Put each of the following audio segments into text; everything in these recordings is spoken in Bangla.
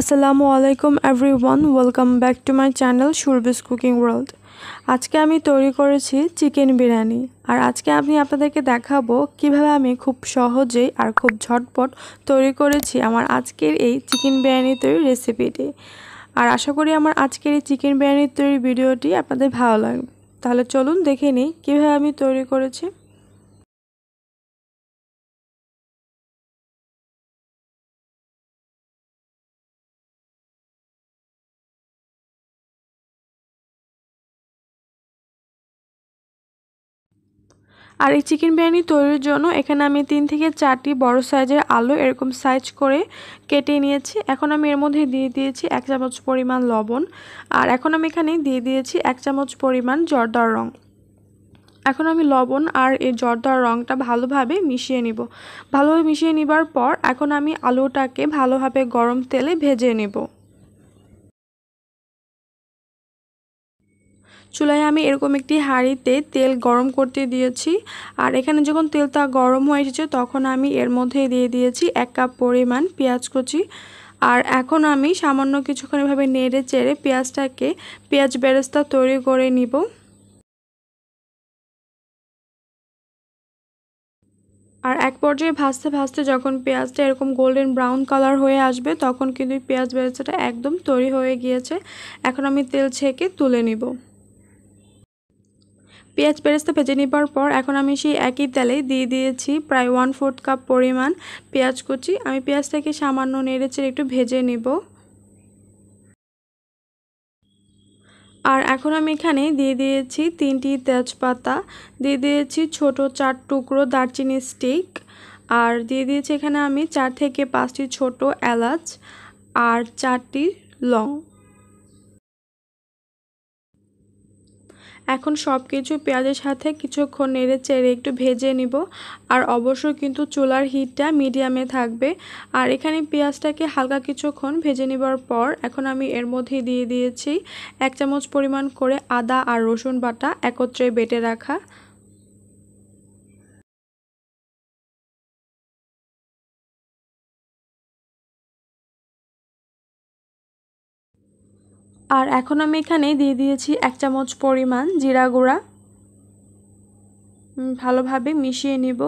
আসসালামু আলাইকুম everyone welcome back to my channel সুরবিস কুকিং ওয়ার্ল্ড আজকে আমি তৈরি করেছি চিকেন বিরিয়ানি আর আজকে আমি আপনাদেরকে দেখাবো কিভাবে আমি খুব সহজেই আর খুব ঝটপট তৈরি করেছি আমার আজকের এই চিকেন বিরিয়ানি তৈরি রেসিপিটি আর আশা করি আমার আজকের এই চিকেন বিরিয়ানি তৈরি ভিডিওটি আপনাদের ভালো লাগবে তাহলে চলুন দেখে নিই কীভাবে আমি তৈরি করেছি আর এই চিকেন বিরিয়ানি তৈরির জন্য এখানে আমি তিন থেকে চারটি বড় সাইজের আলু এরকম সাইজ করে কেটে নিয়েছি এখন আমি এর মধ্যে দিয়ে দিয়েছি এক চামচ পরিমাণ লবণ আর এখন আমি এখানে দিয়ে দিয়েছি এক চামচ পরিমাণ জর্দার রং এখন আমি লবণ আর এই জর্দার রঙটা ভালোভাবে মিশিয়ে নিব ভালোভাবে মিশিয়ে নেবার পর এখন আমি আলুটাকে ভালোভাবে গরম তেলে ভেজে নেব চুলায় আমি এরকম একটি হাঁড়িতে তেল গরম করতে দিয়েছি আর এখানে যখন তেলটা গরম হয়ে এসেছে তখন আমি এর মধ্যে দিয়ে দিয়েছি এক কাপ পরিমাণ পেঁয়াজ কুচি আর এখন আমি সামান্য কিছুক্ষণ এভাবে নেড়ে চেড়ে পেঁয়াজটাকে পেঁয়াজ বেরেস্তা তৈরি করে নিব আর এক পর্যায়ে ভাজতে ভাজতে যখন পেঁয়াজটা এরকম গোল্ডেন ব্রাউন কালার হয়ে আসবে তখন কিন্তু পেঁয়াজ বেরেস্তাটা একদম তৈরি হয়ে গিয়েছে এখন আমি তেল ছেঁকে তুলে নিব পেঁয়াজ পেরেস্তা ভেজে নেবার পর এখন আমি সেই একই তেলে দিয়ে দিয়েছি প্রায় ওয়ান ফোর্থ কাপ পরিমাণ পেঁয়াজ কুচি আমি পেঁয়াজটাকে সামান্য নেড়েচেড়ে একটু ভেজে নেব আর এখন আমি এখানে দিয়ে দিয়েছি তিনটি তেজপাতা দিয়ে দিয়েছি ছোট চার টুকরো দারচিনি স্টিক আর দিয়ে দিয়েছি এখানে আমি চার থেকে পাঁচটি ছোট এলাচ আর চারটি লং এখন সব কিছু পেঁয়াজের সাথে কিছুক্ষণ নেড়ে চেড়ে একটু ভেজে নিব আর অবশ্যই কিন্তু চুলার হিটটা মিডিয়ামে থাকবে আর এখানে পেঁয়াজটাকে হালকা কিছুক্ষণ ভেজে নেবার পর এখন আমি এর মধ্যে দিয়ে দিয়েছি এক চামচ পরিমাণ করে আদা আর রসুন বাটা একত্রে বেটে রাখা আর এখন আমি এখানে দিয়ে দিয়েছি এক চামচ পরিমাণ জিরা গুঁড়া ভালোভাবে মিশিয়ে নিব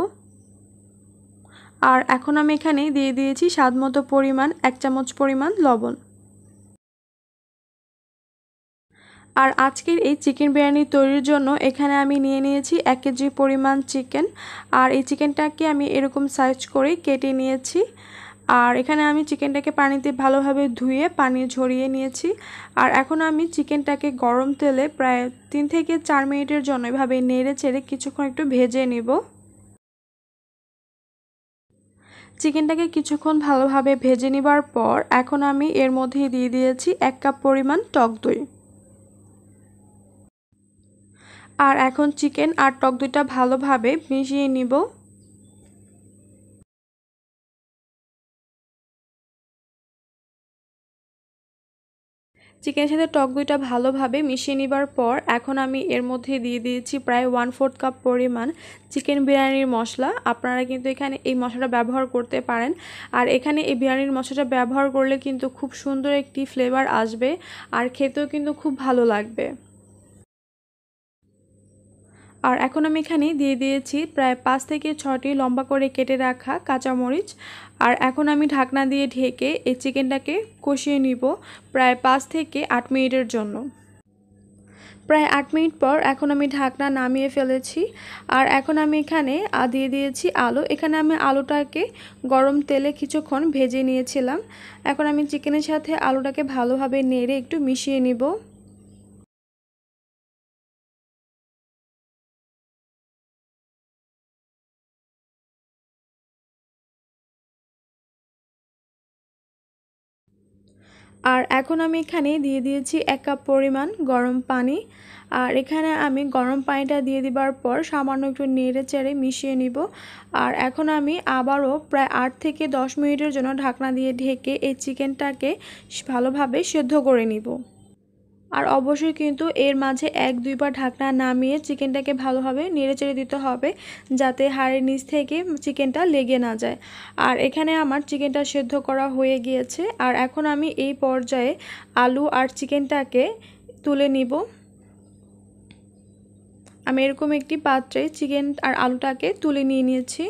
আর এখন আমি এখানে দিয়ে দিয়েছি স্বাদ মতো পরিমাণ এক চামচ পরিমাণ লবণ আর আজকের এই চিকেন বিরিয়ানি তৈরির জন্য এখানে আমি নিয়ে নিয়েছি এক কেজি পরিমাণ চিকেন আর এই চিকেনটাকে আমি এরকম সাইজ করে কেটে নিয়েছি আর এখানে আমি চিকেনটাকে পানিতে ভালোভাবে ধুয়ে পানি ঝরিয়ে নিয়েছি আর এখন আমি চিকেনটাকে গরম তেলে প্রায় তিন থেকে চার মিনিটের জন্য এভাবে নেড়ে চেড়ে কিছুক্ষণ একটু ভেজে নেব চিকেনটাকে কিছুক্ষণ ভালোভাবে ভেজে নেবার পর এখন আমি এর মধ্যে দিয়ে দিয়েছি এক কাপ পরিমাণ টক দই আর এখন চিকেন আর টক দইটা ভালোভাবে মিশিয়ে নিব চিকেনের সাথে টক দইটা ভালোভাবে মিশিয়ে নেবার পর এখন আমি এর মধ্যে দিয়ে দিয়েছি প্রায় ওয়ান ফোর্থ কাপ পরিমাণ চিকেন বিরিয়ানির মশলা আপনারা কিন্তু এখানে এই মশলাটা ব্যবহার করতে পারেন আর এখানে এই বিরিয়ানির মশলাটা ব্যবহার করলে কিন্তু খুব সুন্দর একটি ফ্লেভার আসবে আর খেতেও কিন্তু খুব ভালো লাগবে আর এখন আমি এখানে দিয়ে দিয়েছি প্রায় পাঁচ থেকে ছটি লম্বা করে কেটে রাখা কাঁচামরিচ আর এখন আমি ঢাকনা দিয়ে ঢেকে এই চিকেনটাকে কষিয়ে নিব প্রায় পাঁচ থেকে আট মিনিটের জন্য প্রায় আট মিনিট পর এখন আমি ঢাকনা নামিয়ে ফেলেছি আর এখন আমি এখানে দিয়ে দিয়েছি আলু এখানে আমি আলুটাকে গরম তেলে কিছুক্ষণ ভেজে নিয়েছিলাম এখন আমি চিকেনের সাথে আলুটাকে ভালোভাবে নেড়ে একটু মিশিয়ে নিব আর এখন আমি এখানে দিয়ে দিয়েছি এক কাপ পরিমাণ গরম পানি আর এখানে আমি গরম পানিটা দিয়ে দেবার পর সামান্য একটু নেড়ে চেড়ে মিশিয়ে নিব আর এখন আমি আবারও প্রায় আট থেকে দশ মিনিটের জন্য ঢাকনা দিয়ে ঢেকে এই চিকেনটাকে ভালোভাবে সেদ্ধ করে নিব আর অবশ্যই কিন্তু এর মাঝে এক দুইবার ঢাকনা নামিয়ে চিকেনটাকে ভালোভাবে নেড়েচেড়ে দিতে হবে যাতে হাড়ের নিচ থেকে চিকেনটা লেগে না যায় আর এখানে আমার চিকেনটা সেদ্ধ করা হয়ে গিয়েছে আর এখন আমি এই পর্যায়ে আলু আর চিকেনটাকে তুলে নিব আমি এরকম একটি পাত্রে চিকেন আর আলুটাকে তুলে নিয়ে নিয়েছি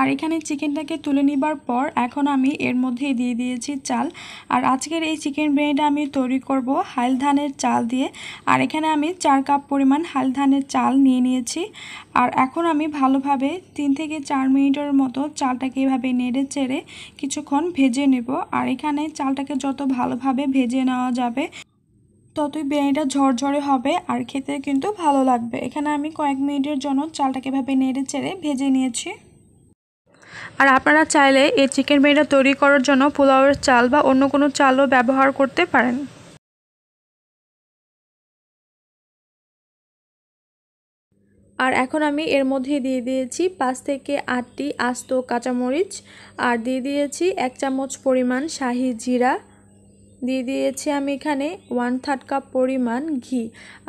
আর এখানে চিকেনটাকে তুলে নিবার পর এখন আমি এর মধ্যে দিয়ে দিয়েছি চাল আর আজকের এই চিকেন বিরিয়ানিটা আমি তৈরি করব হাল ধানের চাল দিয়ে আর এখানে আমি চার কাপ পরিমাণ হাল ধানের চাল নিয়ে নিয়েছি আর এখন আমি ভালোভাবে তিন থেকে চার মিনিটের মতো চালটাকে এভাবে নেড়ে চেড়ে কিছুক্ষণ ভেজে নেব আর এখানে চালটাকে যত ভালোভাবে ভেজে নেওয়া যাবে ততই বিরিয়ানিটা ঝরঝরে হবে আর খেতে কিন্তু ভালো লাগবে এখানে আমি কয়েক মিনিটের জন্য চালটাকে এভাবে নেড়ে চেড়ে ভেজে নিয়েছি আর আপনারা চাইলে এই চিকেন বিরিয়ানি তৈরি করার জন্য পোলাওয়ের চাল বা অন্য কোনো চালও ব্যবহার করতে পারেন আর এখন আমি এর মধ্যে দিয়ে দিয়েছি পাঁচ থেকে আটটি আস্ত কাঁচামরিচ আর দিয়ে দিয়েছি এক চামচ পরিমাণ শাহি জিরা দিয়ে দিয়েছি আমি এখানে ওয়ান থার্ড কাপ পরিমাণ ঘি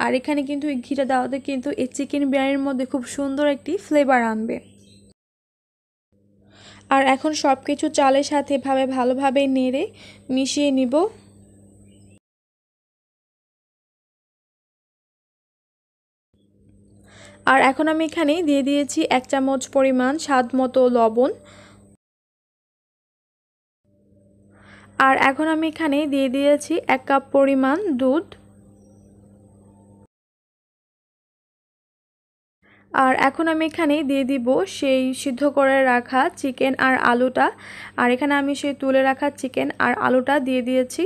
আর এখানে কিন্তু এই ঘিটা দেওয়াতে কিন্তু এই চিকেন বিরিয়ানির মধ্যে খুব সুন্দর একটি ফ্লেভার আনবে আর এখন সব কিছু চালের সাথে এভাবে ভালোভাবে নেড়ে মিশিয়ে নিব আর এখন আমি এখানে দিয়ে দিয়েছি এক চামচ পরিমাণ স্বাদ মতো লবণ আর এখন আমি এখানে দিয়ে দিয়েছি এক কাপ পরিমাণ দুধ আর এখন আমি এখানে দিয়ে দিব সেই সিদ্ধ করে রাখা চিকেন আর আলুটা আর এখানে আমি সেই তুলে রাখা চিকেন আর আলুটা দিয়ে দিয়েছি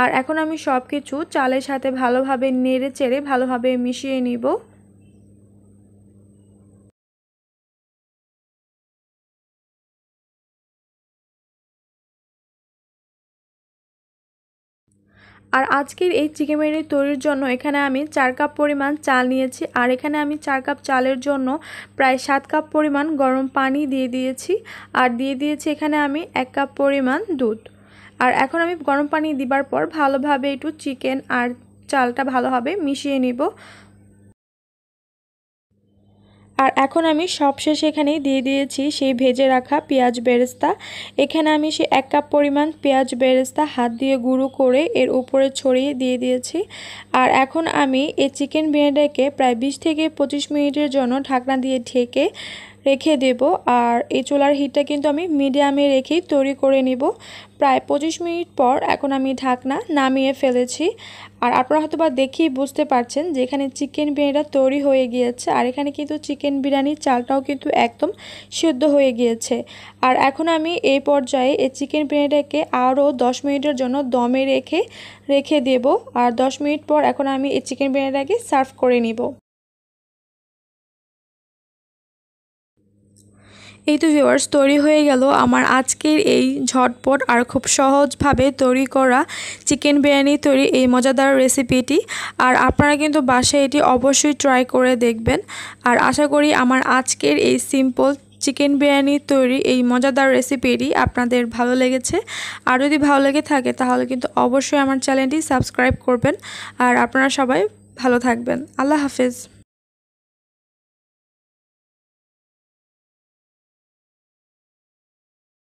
আর এখন আমি সব কিছু চালের সাথে ভালোভাবে নেড়ে চেড়ে ভালোভাবে মিশিয়ে নিব আর আজকের এই চিকেন বিরিয়ানি তৈরির জন্য এখানে আমি চার কাপ পরিমাণ চাল নিয়েছি আর এখানে আমি চার কাপ চালের জন্য প্রায় সাত কাপ পরিমাণ গরম পানি দিয়ে দিয়েছি আর দিয়ে দিয়েছি এখানে আমি এক কাপ পরিমাণ দুধ আর এখন আমি গরম পানি দিবার পর ভালোভাবে একটু চিকেন আর চালটা ভালোভাবে মিশিয়ে নিব আর এখন আমি সবশেষ এখানেই দিয়ে দিয়েছি সেই ভেজে রাখা পেঁয়াজ বেরেস্তা এখানে আমি সে এক কাপ পরিমাণ পেঁয়াজ বেরেস্তা হাত দিয়ে গুঁড়ো করে এর উপরে ছড়িয়ে দিয়ে দিয়েছি আর এখন আমি এই চিকেন ভেড়েটাকে প্রায় বিশ থেকে পঁচিশ মিনিটের জন্য ঢাকনা দিয়ে ঢেকে রেখে দেব আর এই চুলার হিটটা কিন্তু আমি মিডিয়ামে রেখেই তৈরি করে নিব প্রায় পঁচিশ মিনিট পর এখন আমি ঢাকনা নামিয়ে ফেলেছি আর আপনারা হয়তো বা দেখেই বুঝতে পারছেন যে এখানে চিকেন বিরিয়ানিটা তৈরি হয়ে গিয়েছে আর এখানে কিন্তু চিকেন বিরিয়ানির চালটাও কিন্তু একদম সেদ্ধ হয়ে গিয়েছে আর এখন আমি এই পর্যায়ে এই চিকেন বিরিয়ানিটাকে আরও দশ মিনিটের জন্য দমে রেখে রেখে দেব আর দশ মিনিট পর এখন আমি এই চিকেন বিরিয়ানিটাকে সার্ভ করে নিব এই তো ভিউয়ার্স তৈরি হয়ে গেল আমার আজকের এই ঝটপট আর খুব সহজভাবে তৈরি করা চিকেন বিরিয়ানি তৈরি এই মজাদার রেসিপিটি আর আপনারা কিন্তু বাসায় এটি অবশ্যই ট্রাই করে দেখবেন আর আশা করি আমার আজকের এই সিম্পল চিকেন বিরিয়ানি তৈরি এই মজাদার রেসিপিটি আপনাদের ভালো লেগেছে আর যদি ভালো লেগে থাকে তাহলে কিন্তু অবশ্যই আমার চ্যানেলটি সাবস্ক্রাইব করবেন আর আপনারা সবাই ভালো থাকবেন আল্লাহ হাফেজ